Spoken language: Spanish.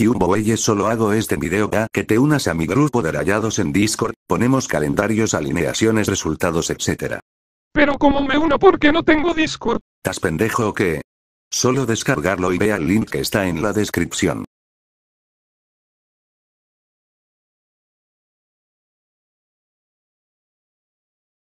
Si hubo oye solo hago este video ya que te unas a mi grupo de rayados en Discord, ponemos calendarios, alineaciones, resultados, etc. Pero cómo me uno porque no tengo Discord. ¿Estás pendejo o qué? Solo descargarlo y ve al link que está en la descripción.